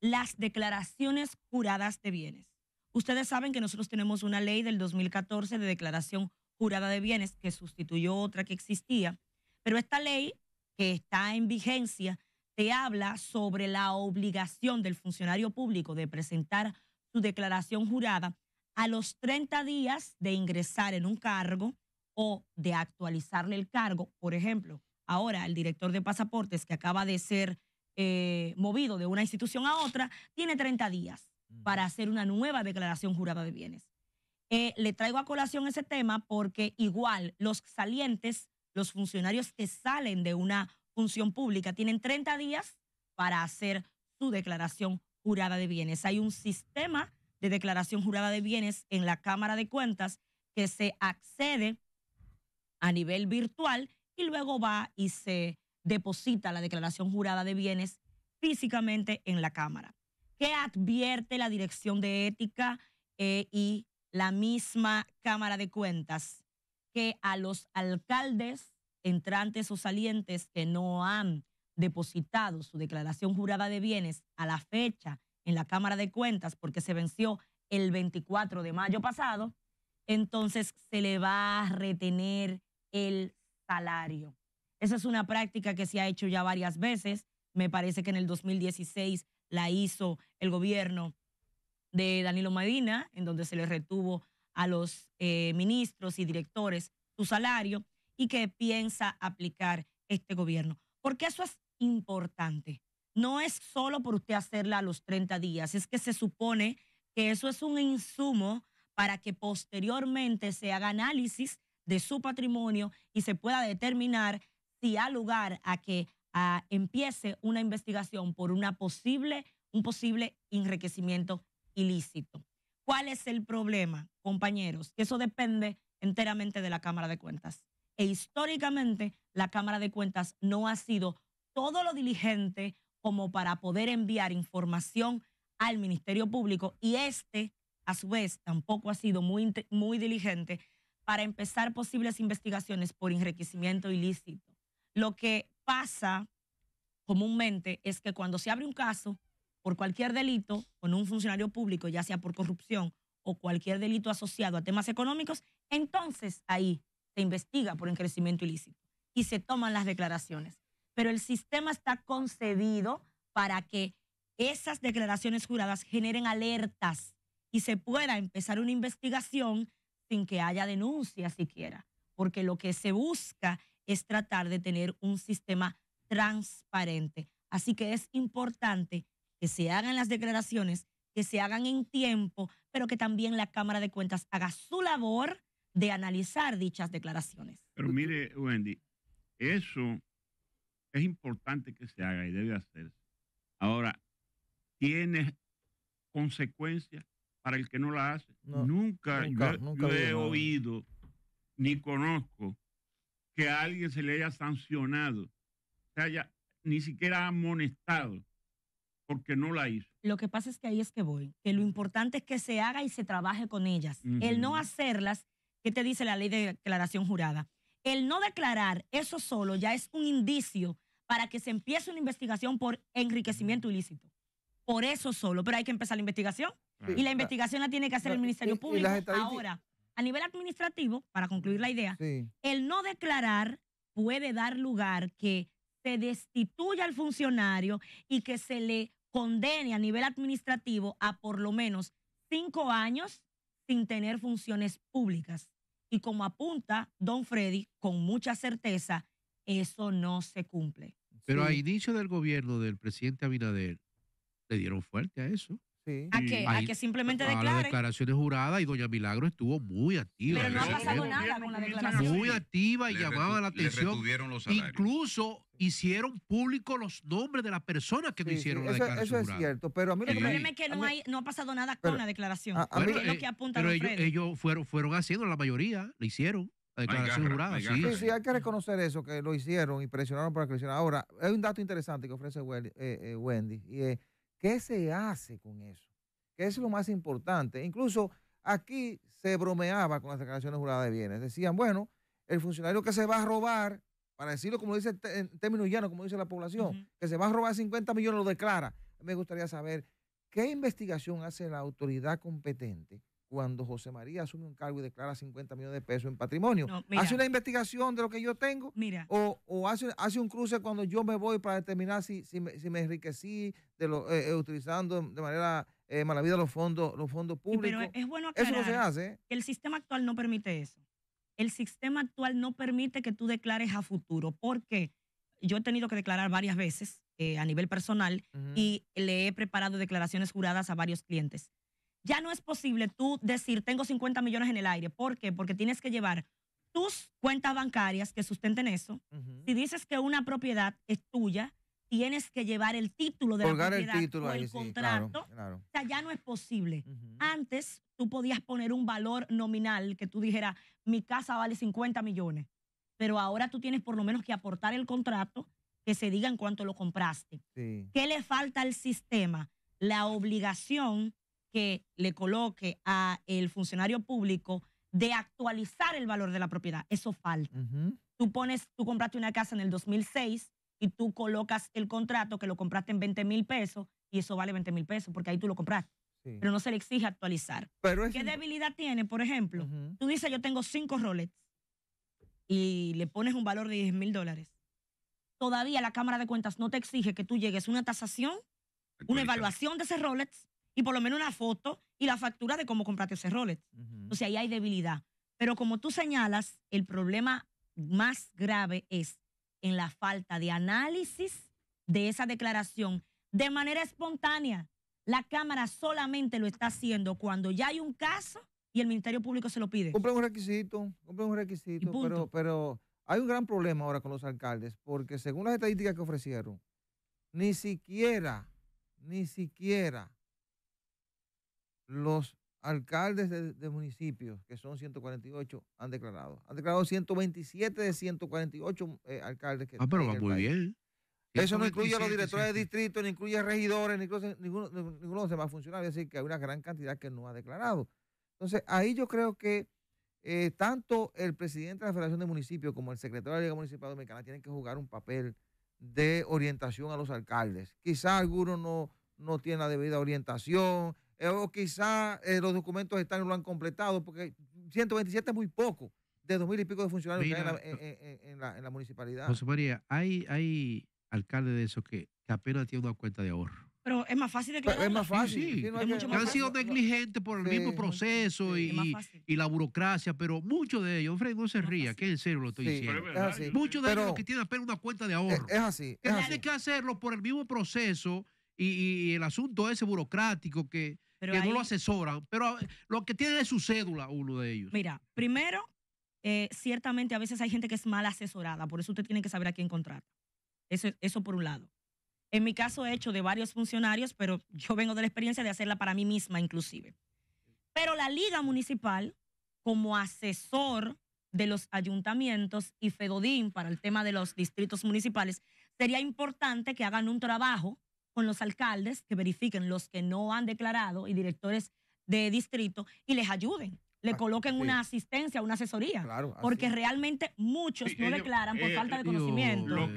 Las declaraciones juradas de bienes. Ustedes saben que nosotros tenemos una ley del 2014 de declaración jurada de bienes que sustituyó otra que existía, pero esta ley que está en vigencia te habla sobre la obligación del funcionario público de presentar su declaración jurada a los 30 días de ingresar en un cargo o de actualizarle el cargo, por ejemplo, Ahora, el director de pasaportes que acaba de ser eh, movido de una institución a otra, tiene 30 días para hacer una nueva declaración jurada de bienes. Eh, le traigo a colación ese tema porque igual los salientes, los funcionarios que salen de una función pública, tienen 30 días para hacer su declaración jurada de bienes. Hay un sistema de declaración jurada de bienes en la Cámara de Cuentas que se accede a nivel virtual y luego va y se deposita la declaración jurada de bienes físicamente en la Cámara. ¿Qué advierte la Dirección de Ética eh, y la misma Cámara de Cuentas? Que a los alcaldes entrantes o salientes que no han depositado su declaración jurada de bienes a la fecha en la Cámara de Cuentas, porque se venció el 24 de mayo pasado, entonces se le va a retener el salario. Esa es una práctica que se ha hecho ya varias veces. Me parece que en el 2016 la hizo el gobierno de Danilo Medina, en donde se le retuvo a los eh, ministros y directores su salario y que piensa aplicar este gobierno. Porque eso es importante. No es solo por usted hacerla a los 30 días, es que se supone que eso es un insumo para que posteriormente se haga análisis de su patrimonio y se pueda determinar si ha lugar a que empiece una investigación por una posible, un posible enriquecimiento ilícito. ¿Cuál es el problema, compañeros? Eso depende enteramente de la Cámara de Cuentas. E históricamente la Cámara de Cuentas no ha sido todo lo diligente como para poder enviar información al Ministerio Público y este, a su vez, tampoco ha sido muy, muy diligente para empezar posibles investigaciones por enriquecimiento ilícito. Lo que pasa comúnmente es que cuando se abre un caso por cualquier delito con un funcionario público, ya sea por corrupción o cualquier delito asociado a temas económicos, entonces ahí se investiga por enriquecimiento ilícito y se toman las declaraciones. Pero el sistema está concedido para que esas declaraciones juradas generen alertas y se pueda empezar una investigación que haya denuncia siquiera, porque lo que se busca es tratar de tener un sistema transparente. Así que es importante que se hagan las declaraciones, que se hagan en tiempo, pero que también la Cámara de Cuentas haga su labor de analizar dichas declaraciones. Pero mire, Wendy, eso es importante que se haga y debe hacerse. Ahora, tiene consecuencias para el que no la hace. nunca, he oído ni conozco que a alguien se le haya sancionado, se haya ni siquiera amonestado porque no la hizo. Lo que pasa es que ahí es que voy, que lo importante es que se haga y se trabaje con ellas. El no hacerlas, ¿qué te dice la ley de declaración jurada? El no declarar, eso solo ya es un indicio para que se empiece una investigación por enriquecimiento ilícito. Por eso solo, pero hay que empezar la investigación. Y la investigación la tiene que hacer el Ministerio Público. Ahora, a nivel administrativo, para concluir la idea, el no declarar puede dar lugar que se destituya al funcionario y que se le condene a nivel administrativo a por lo menos cinco años sin tener funciones públicas. Y como apunta don Freddy, con mucha certeza, eso no se cumple. Pero a inicio del gobierno del presidente Abinader, le dieron fuerte a eso. A, que, a que simplemente ah, declare. A las declaraciones juradas y doña Milagro estuvo muy activa. Pero no ha pasado nada con la declaración. Muy activa y llamaba la atención. Los Incluso hicieron público los nombres de las personas que no hicieron la eso, declaración. Eso es cierto, pero a mí lo que que no, ha pasado nada con la declaración. lo eh, que apunta pero ellos, fueron, fueron haciendo, la mayoría le hicieron. La declaración jurada, sí. Sí, hay que reconocer eso, que lo hicieron y presionaron para que lo Ahora, hay un dato interesante que ofrece eh, eh, Wendy, y es... ¿Qué se hace con eso? ¿Qué es lo más importante? Incluso aquí se bromeaba con las declaraciones juradas de bienes. Decían, bueno, el funcionario que se va a robar, para decirlo como dice en términos llanos, como dice la población, que se va a robar 50 millones, lo declara. Me gustaría saber qué investigación hace la autoridad competente cuando José María asume un cargo y declara 50 millones de pesos en patrimonio. ¿Hace una investigación de lo que yo tengo? ¿O, hace, un cruce cuando yo me voy para determinar si, me, enriquecí eh, eh, utilizando de manera eh, malavida los fondos, los fondos públicos? Pero es bueno aclarar hace. ¿eh? que el sistema actual no permite eso. El sistema actual no permite que tú declares a futuro. porque Yo he tenido que declarar varias veces a nivel personal y le he preparado declaraciones juradas a varios clientes ya no es posible tú decir, tengo 50 millones en el aire. ¿Por qué? Porque tienes que llevar tus cuentas bancarias que sustenten eso. Si dices que una propiedad es tuya, tienes que llevar el título de la propiedad el contrato. O sea, ya no es posible. Antes tú podías poner un valor nominal que tú dijeras, mi casa vale 50 millones, pero ahora tú tienes por lo menos que aportar el contrato que se diga en cuánto lo compraste. ¿Qué le falta al sistema? La obligación que le coloque a el funcionario público de actualizar el valor de la propiedad. Eso falta. Tú pones, tú compraste una casa en el 2006 y tú colocas el contrato que lo compraste en 20 mil pesos y eso vale 20 mil pesos porque ahí tú lo compraste. Pero no se le exige actualizar. ¿Qué debilidad tiene? Por ejemplo, tú dices yo tengo cinco Rolex y le pones un valor de 10 mil dólares. Todavía la Cámara de Cuentas no te exige que tú llegues una tasación, una evaluación de esos Rolex y por lo menos una foto y la factura de cómo compraste ese Rolex. O sea, ahí hay debilidad. Pero como tú señalas, el problema más grave es en la falta de análisis de esa declaración de manera espontánea. La Cámara solamente lo está haciendo cuando ya hay un caso y el Ministerio Público se lo pide. Cumple un requisito, cumple un requisito, pero, pero hay un gran problema ahora con los alcaldes, porque según las estadísticas que ofrecieron, ni siquiera, ni siquiera los alcaldes de, municipios, que son 148, han declarado. Han declarado 127 de 148 eh, alcaldes. Que ah, pero va muy bien. Eso no incluye a los directores de distrito, ni incluye a regidores, ni incluye ninguno, ninguno de los demás funcionarios. Es decir, que hay una gran cantidad que no ha declarado. Entonces, ahí yo creo que eh, tanto el presidente de la Federación de Municipios como el secretario de la Liga Municipal Dominicana tienen que jugar un papel de orientación a los alcaldes. Quizás alguno no, no tienen la debida orientación, eh, o quizá eh, los documentos están y lo han completado, porque 127 es muy poco de dos mil y pico de funcionarios en, la, en, municipalidad. José María, hay, hay alcaldes de esos que, apenas tienen una cuenta de ahorro. Pero es más fácil Es más fácil. que, han sido negligentes por el mismo proceso y, la burocracia, pero muchos de ellos, Fred, no se ría, que en serio lo estoy diciendo. muchos de ellos que tienen apenas una cuenta de ahorro. Es, así. tienen que hacerlo por el mismo proceso y, el asunto ese burocrático que, que no lo asesoran. Pero eh, lo que tiene de su cédula, uno de ellos. Mira, primero, eh, ciertamente a veces hay gente que es mal asesorada, por eso usted tiene que saber a quién contratar, Eso, eso por un lado. En mi caso he hecho de varios funcionarios, pero yo vengo de la experiencia de hacerla para mí misma inclusive. Pero la liga municipal, como asesor de los ayuntamientos y fedodín para el tema de los distritos municipales, sería importante que hagan un trabajo con los alcaldes que verifiquen los que no han declarado y directores de distrito y les ayuden. Le ah, coloquen una asistencia, una asesoría. porque realmente muchos no declaran por eh, falta de eh, conocimiento.